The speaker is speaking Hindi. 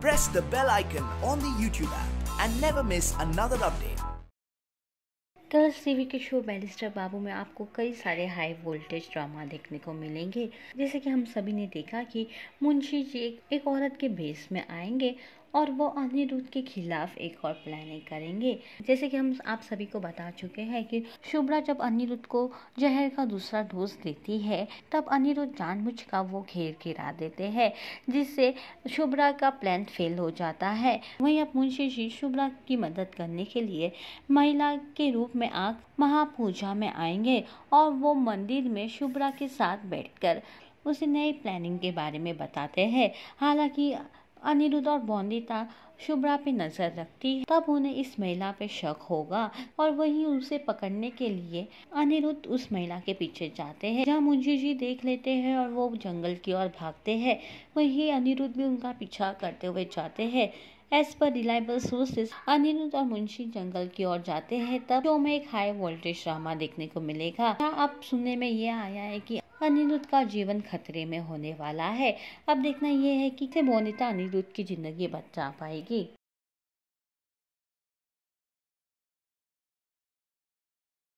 Press the bell icon on the YouTube app and never miss another update. Colors TV के शो बैलिस्टर बाबू में आपको कई सारे हाई वोल्टेज ड्रामा देखने को मिलेंगे जैसे कि हम सभी ने देखा कि मुंशी जी एक, एक औरत के भेस में आएंगे और वो अनिरुद्ध के खिलाफ एक और प्लानिंग करेंगे जैसे कि हम आप सभी को बता चुके हैं कि शुभ्रा जब अनिरुद्ध को जहर का दूसरा डोज देती है तब अनिरुद्ध जानबूझ का वो घेर गिरा देते हैं जिससे शुभ्रा का प्लान फेल हो जाता है वहीं अब मुंशी जी शुभ्रा की मदद करने के लिए महिला के रूप में आग महापूजा में आएंगे और वो मंदिर में शुभ्रा के साथ बैठकर उसे नई प्लानिंग के बारे में बताते हैं हालांकि अनिरुद्ध और बौंदिता शुभ्रा पे नजर रखती है तब उन्हें इस महिला पे शक होगा और वहीं उसे पकड़ने के लिए अनिरुद्ध उस महिला के पीछे जाते हैं जहाँ मुंशी जी देख लेते हैं और वो जंगल की ओर भागते हैं वहीं अनिरुद्ध भी उनका पीछा करते हुए जाते हैं as per reliable sources Anirudh और मुंशी जंगल की ओर जाते हैं तब शो में एक हाई वोल्टेज ड्रामा देखने को मिलेगा आप सुनने में यह आया है कि अनिरुद्ध का जीवन खतरे में होने वाला है अब देखना यह है कि मोनिता अनिरुद्ध की ज़िंदगी बचा पाएगी